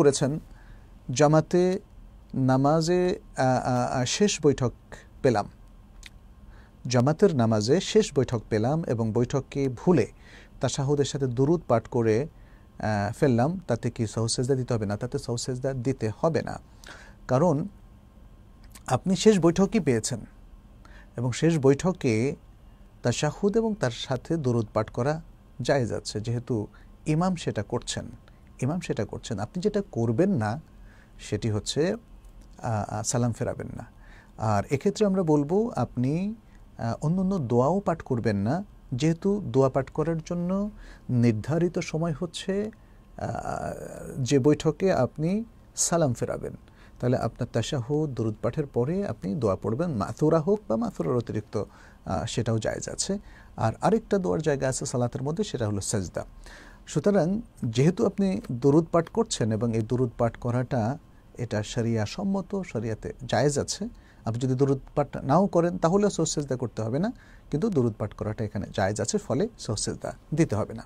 করেছেন জামাতে নামাজে শেষ বৈঠক পেলাম জামাতের নামাজে শেষ বৈঠক পেলাম এবং বৈঠককে ভুলে তাশাহুদের সাথে দুরুদ পাঠ করে ফেললাম তাতে কি সহসেজদা দিতে হবে না তাতে সহসেজদা দিতে হবে না কারণ আপনি শেষ বৈঠকই পেয়েছেন এবং শেষ বৈঠকে তাশাহুদ এবং তার সাথে দুরুদ পাঠ করা যায় যাচ্ছে যেহেতু ইমাম সেটা করছেন ইমাম সেটা করছেন আপনি যেটা করবেন না সেটি হচ্ছে সালাম ফেরাবেন না আর এক্ষেত্রে আমরা বলবো আপনি অন্য অন্য দোয়াও পাঠ করবেন না যেহেতু দোয়া পাঠ করার জন্য নির্ধারিত সময় হচ্ছে যে বৈঠকে আপনি সালাম ফেরাবেন তাহলে আপনার তাশাহু দরুদ পাঠের পরে আপনি দোয়া পড়বেন মাথুরা হোক বা মাথুরার অতিরিক্ত সেটাও জায়জ আছে আর আরেকটা দোয়ার জায়গা আছে সালাতের মধ্যে সেটা হলো সেজদা সুতরাং যেহেতু আপনি দরুদ পাঠ করছেন এবং এই দরুদ পাঠ করাটা এটা শরিয়া সম্মত শরিয়াতে জায়েজ আছে আপনি যদি দরুদ পাঠ নাও করেন তাহলে সহসেজদা করতে হবে না কিন্তু দরুদ পাঠ করাটা এখানে জায়জ আছে ফলে সহসেজদা দিতে হবে না